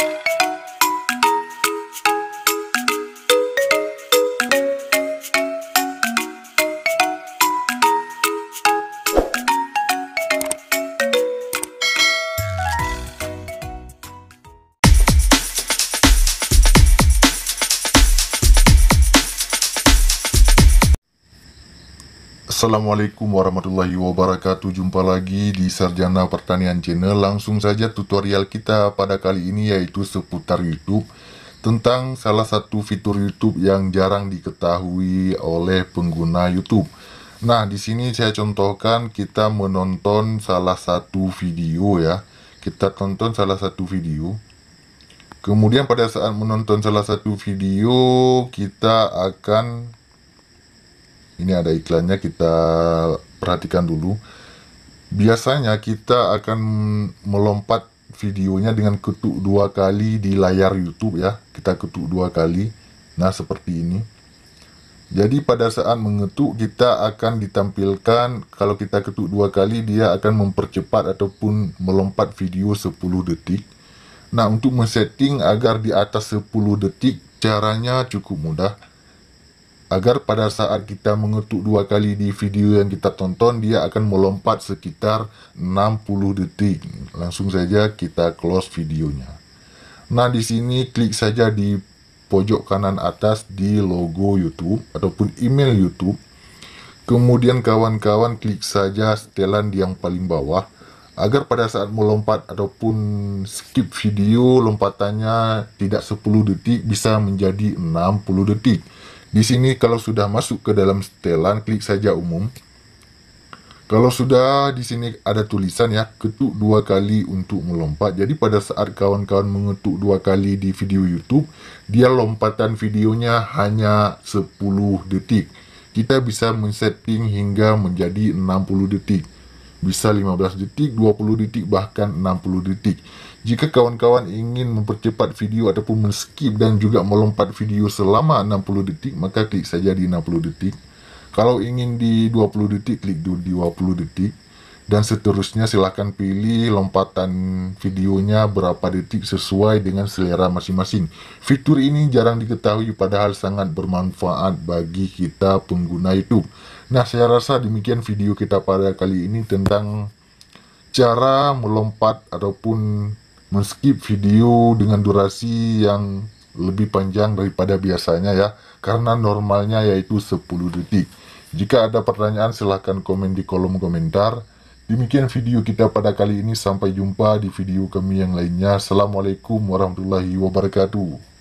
you Assalamualaikum warahmatullahi wabarakatuh Jumpa lagi di Sarjana Pertanian Channel Langsung saja tutorial kita pada kali ini yaitu seputar YouTube Tentang salah satu fitur YouTube yang jarang diketahui oleh pengguna YouTube Nah di sini saya contohkan kita menonton salah satu video ya Kita tonton salah satu video Kemudian pada saat menonton salah satu video Kita akan ini ada iklannya kita perhatikan dulu biasanya kita akan melompat videonya dengan ketuk dua kali di layar YouTube ya kita ketuk dua kali nah seperti ini jadi pada saat mengetuk kita akan ditampilkan kalau kita ketuk dua kali dia akan mempercepat ataupun melompat video 10 detik nah untuk men-setting agar di atas 10 detik caranya cukup mudah agar pada saat kita mengetuk dua kali di video yang kita tonton dia akan melompat sekitar 60 detik langsung saja kita close videonya nah di sini klik saja di pojok kanan atas di logo YouTube ataupun email YouTube kemudian kawan-kawan klik saja setelan di yang paling bawah agar pada saat melompat ataupun skip video lompatannya tidak 10 detik bisa menjadi 60 detik di sini kalau sudah masuk ke dalam setelan, klik saja umum. Kalau sudah di sini ada tulisan ya, ketuk dua kali untuk melompat. Jadi pada saat kawan-kawan mengetuk dua kali di video YouTube, dia lompatan videonya hanya 10 detik. Kita bisa men-setting hingga menjadi 60 detik. Bisa 15 detik, 20 detik, bahkan 60 detik. Jika kawan-kawan ingin mempercepat video ataupun men-skip dan juga melompat video selama 60 detik, maka klik saja di 60 detik. Kalau ingin di 20 detik, klik di 20 detik. Dan seterusnya silahkan pilih lompatan videonya berapa detik sesuai dengan selera masing-masing. Fitur ini jarang diketahui padahal sangat bermanfaat bagi kita pengguna YouTube. Nah saya rasa demikian video kita pada kali ini tentang cara melompat ataupun men video dengan durasi yang lebih panjang daripada biasanya ya karena normalnya yaitu 10 detik. Jika ada pertanyaan silahkan komen di kolom komentar. Demikian video kita pada kali ini sampai jumpa di video kami yang lainnya. Assalamualaikum warahmatullahi wabarakatuh.